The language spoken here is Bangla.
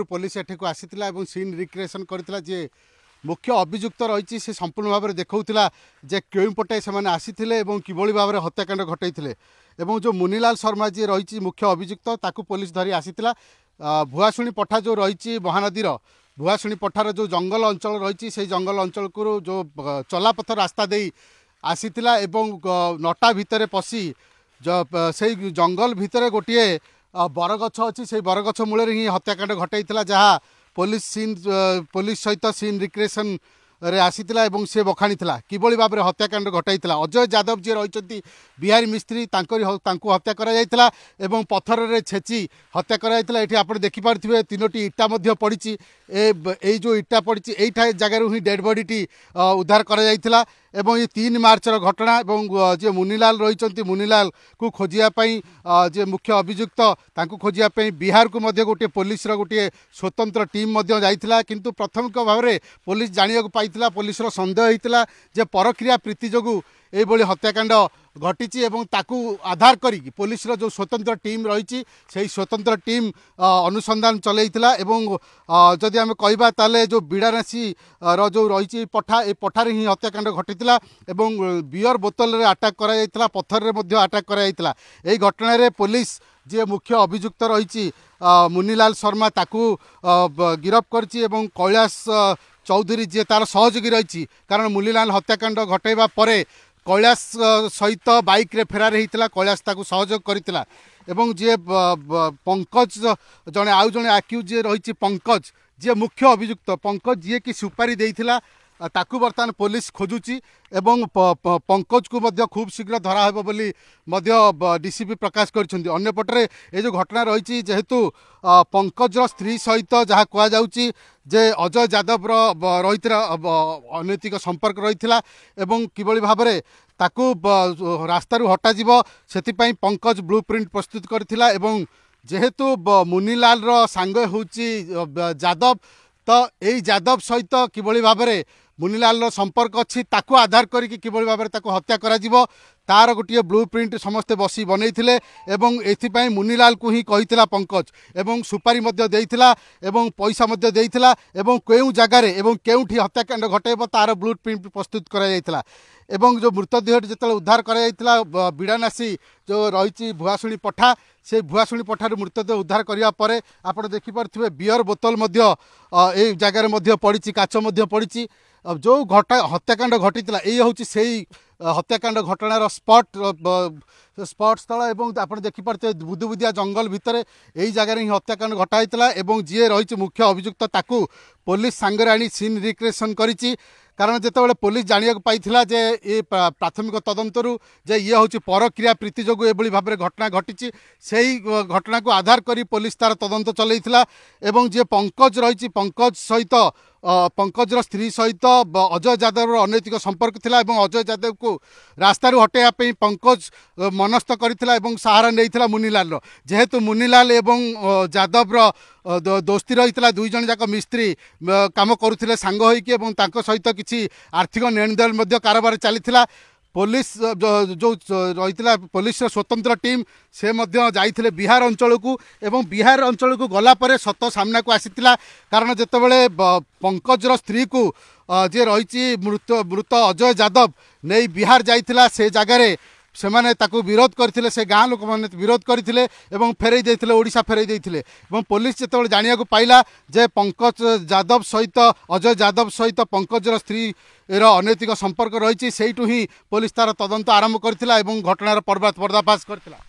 ପୋଲିସ ଏଠାକୁ ଆସିଥିଲା ଏବଂ ସିନ୍ ରିକ୍ରିଏସନ୍ କରିଥିଲା ଯିଏ ମୁଖ୍ୟ ଅଭିଯୁକ୍ତ ରହିଛି ସେ ସମ୍ପୂର୍ଣ୍ଣ ଭାବରେ ଦେଖାଉଥିଲା ଯେ କେଉଁପଟେ ସେମାନେ ଆସିଥିଲେ ଏବଂ କିଭଳି ଭାବରେ ହତ୍ୟାକାଣ୍ଡ ଘଟାଇଥିଲେ ଏବଂ ଯେଉଁ ମୁନିଲାଲ ଶର୍ମା ଯିଏ ରହିଛି ମୁଖ୍ୟ ଅଭିଯୁକ୍ତ ତାକୁ ପୋଲିସ ଧରି ଆସିଥିଲା ଭୁଆଶୁଣୀ ପଠା ଯେଉଁ ରହିଛି ମହାନଦୀର ଭୁଆଶୁଣୀ ପଠାର ଯେଉଁ ଜଙ୍ଗଲ ଅଞ୍ଚଳ ରହିଛି ସେଇ ଜଙ୍ଗଲ ଅଞ୍ଚଳକୁ ଯେଉଁ ଚଲାପଥ ରାସ୍ତା ଦେଇ ଆସିଥିଲା ଏବଂ ନଟା ଭିତରେ ପଶି ସେଇ ଜଙ୍ଗଲ ଭିତରେ ଗୋଟିଏ বরগছ ଅଛି ସେଇ ବରଗଛ ମୂଳରେ ହିଁ ହତ୍ୟାକାଣ୍ଡ ଘଟାଇଥିଲା ଯାହା ପୋଲିସ ସିନ୍ ପୋଲିସ ସହିତ ସିନ୍ ରିକ୍ରିଏସନ୍ ରେ ଆସିଥିଲା ଏବଂ ସେ ବଖାଣିଥିଲା କିଭଳି ଭାବରେ ହତ୍ୟାକାଣ୍ଡ ଘଟାଇଥିଲା ଅଜୟ ଯାଦବ ଯିଏ ରହିଛନ୍ତି ବିହାରୀ ମିସ୍ତ୍ରୀ ତାଙ୍କରି ତାଙ୍କୁ ହତ୍ୟା କରାଯାଇଥିଲା ଏବଂ ପଥରରେ ଛେଚି ହତ୍ୟା କରାଯାଇଥିଲା ଏଠି ଆପଣ ଦେଖିପାରୁଥିବେ ତିନୋଟି ଇଟା ମଧ୍ୟ ପଡ଼ିଛି ଏ ଏଇ ଯେଉଁ ଇଟା ପଡ଼ିଛି ଏଇଠା ଜାଗାରୁ ହିଁ ଡେଡ଼୍ ବଡ଼ିଟି ଉଦ୍ଧାର କରାଯାଇଥିଲା এবং এই তিন মার্চর ঘটনা এবং যে মুনিলাল রয়েছেন মুনিলালকু খোঁজাপাই যে মুখ্য অভিযুক্ত তাঁকু খোঁজাপাই বিহারকু মধ্যে গোটিয়ে পুলিশর গোটিয়ে স্বতন্ত্র টিম মধ্যে যাই কিন্তু প্রাথমিক ভাবে পুলিশ জাঁয়া পাই পুলিশর সন্দেহ হয়েছিল যে পরক্রিয়া প্রীতি যোগুঁ এইভাবে হত্যাকাণ্ড ঘটিছি এবং তাকে আধার করি পুলিশের যে স্বতন্ত্র টিম রয়েছে সেই স্বতন্ত্র টিম অনুসন্ধান চলাই এবং যদি আমি কহবা তাহলে যে বিড়ানাসীর যে রয়েছে পঠা এই পঠার হি হত্যাকাণ্ড ঘটি এবং বিয়র বোতলের আটাক করা যাই পথরের মধ্যে আটাক করা যাই এই ঘটনার পুলিশ যে মুখ্য অভিযুক্ত রয়েছে মুনিলাল শর্মা তাকে গিরফ করছি এবং কৈলাস চৌধুরী যে তার সহযোগী রয়েছে কারণ মুনিলাল হত্যাকাণ্ড ঘটাইবা পরে কৈলাশ সহিত বাইক্রে ফেরার হয়েছিল কৈলাশ তাকে সহযোগ করেছিল এবং যে পঙ্কজ জন আউ জন আকিউজ যে রয়েছে পঙ্কজ যে মুখ্য অভিযুক্ত পঙ্কজ যিয়ে কি সুপারি দিয়েছিল ତାକୁ ବର୍ତ୍ତମାନ ପୋଲିସ ଖୋଜୁଛି ଏବଂ ପଙ୍କଜକୁ ମଧ୍ୟ ଖୁବ୍ ଶୀଘ୍ର ଧରା ହେବ ବୋଲି ମଧ୍ୟ ଡିସିପି ପ୍ରକାଶ କରିଛନ୍ତି ଅନ୍ୟପଟରେ ଏ ଯେଉଁ ଘଟଣା ରହିଛି ଯେହେତୁ ପଙ୍କଜର ସ୍ତ୍ରୀ ସହିତ ଯାହା କୁହାଯାଉଛି ଯେ ଅଜୟ ଯାଦବର ରହିଥିବା ଅନୈତିକ ସମ୍ପର୍କ ରହିଥିଲା ଏବଂ କିଭଳି ଭାବରେ ତାକୁ ରାସ୍ତାରୁ ହଟାଯିବ ସେଥିପାଇଁ ପଙ୍କଜ ବ୍ଲୁ ପ୍ରସ୍ତୁତ କରିଥିଲା ଏବଂ ଯେହେତୁ ମୁନିଲାଲର ସାଙ୍ଗ ହେଉଛି ଯାଦବ ତ ଏଇ ଯାଦବ ସହିତ କିଭଳି ଭାବରେ ବୁନିଲାଲର ସମ୍ପର୍କ ଅଛି ତାକୁ ଆଧାର କରିକି କିଭଳି ଭାବରେ ତାକୁ ହତ୍ୟା କରାଯିବ তার গোটিয়ে ব্লু প্রিন্ট সমস্তে বসি বনাই এবং এপাই কু হি পঙ্কজ এবং সুপারি এবং পয়সা এবং কেউ জায়গায় এবং কেউঠি হত্যাকাণ্ড ঘটাইব তার ব্লু প্রিন্ট প্রস্তুত করা এবং যে মৃতদেহটি যেত উদ্ধার করা যাই বিড়ানাশি যে রয়েছে ভুয়াশুণী পঠা সে ভুয়াশুণী পঠার মৃতদেহ উদ্ধার করা পরে আপনার দেখিপারে বিয়র বোতল এই জায়গায় পড়ছে কাচ পড়ছে যে ঘটা হত্যাকাণ্ড ঘটি এই হচ্ছে সেই হত্যাকাণ্ড ঘটনার স্পট স্পট স্থল এবং আপনার দেখিপারে বুদুবুদিয়া জঙ্গল ভিতরে এই জায়গায় হি হত্যাকাণ্ড ঘটা হয়েছিল এবং যিয়ে রয়েছে মুখ্য অভিযুক্ত তাকে পুলিশ সাগরে আনি সিন রিক্রিয়েসন করেছি কারণ যেতবে পুলিশ জাঁয়া পাই যে এ প্রাথমিক তদন্তর যে ইয়ে হচ্ছে পরক্রিয়া প্রীতি যোগ এভাবে ভাবে ঘটনা ঘটিছে সেই ঘটনাকে আধার করে পুলিশ তার তদন্ত চলাই এবং যে পঙ্কজ রয়েছে পঙ্কজ সহিত ପଙ୍କଜର ସ୍ତ୍ରୀ ସହିତ ଅଜୟ ଯାଦବର ଅନୈତିକ ସମ୍ପର୍କ ଥିଲା ଏବଂ ଅଜୟ ଯାଦବକୁ ରାସ୍ତାରୁ ହଟାଇବା ପାଇଁ ପଙ୍କଜ ମନସ୍ଥ କରିଥିଲା ଏବଂ ସାହାରା ନେଇଥିଲା ମୁନିଲାଲର ଯେହେତୁ ମୁନିଲାଲ ଏବଂ ଯାଦବର ଦୋସ୍ତି ରହିଥିଲା ଦୁଇ ଜଣ ଯାକ ମିସ୍ତ୍ରୀ କାମ କରୁଥିଲେ ସାଙ୍ଗ ହୋଇକି ଏବଂ ତାଙ୍କ ସହିତ କିଛି ଆର୍ଥିକ ନେଣଦେଣ ମଧ୍ୟ କାରବାର ଚାଲିଥିଲା ପୋଲିସ ଯେଉଁ ରହିଥିଲା ପୋଲିସର ସ୍ୱତନ୍ତ୍ର ଟିମ୍ ସେ ମଧ୍ୟ ଯାଇଥିଲେ ବିହାର ଅଞ୍ଚଳକୁ ଏବଂ ବିହାର ଅଞ୍ଚଳକୁ ଗଲା ପରେ ସତ ସାମ୍ନାକୁ ଆସିଥିଲା କାରଣ ଯେତେବେଳେ ପଙ୍କଜର ସ୍ତ୍ରୀକୁ ଯିଏ ରହିଛି ମୃତ ମୃତ ଅଜୟ ଯାଦବ ନେଇ ବିହାର ଯାଇଥିଲା ସେ ଜାଗାରେ ସେମାନେ ତାକୁ ବିରୋଧ କରିଥିଲେ ସେ ଗାଁ ଲୋକମାନେ ବିରୋଧ କରିଥିଲେ ଏବଂ ଫେରାଇ ଦେଇଥିଲେ ଓଡ଼ିଶା ଫେରାଇ ଦେଇଥିଲେ ଏବଂ ପୋଲିସ ଯେତେବେଳେ ଜାଣିବାକୁ ପାଇଲା ଯେ ପଙ୍କଜ ଯାଦବ ସହିତ ଅଜୟ ଯାଦବ ସହିତ ପଙ୍କଜର ସ୍ତ୍ରୀର ଅନୈତିକ ସମ୍ପର୍କ ରହିଛି ସେଇଠୁ ହିଁ ପୋଲିସ ତା'ର ତଦନ୍ତ ଆରମ୍ଭ କରିଥିଲା ଏବଂ ଘଟଣାର ପର୍ବା ପର୍ଦ୍ଦାଫାସ କରିଥିଲା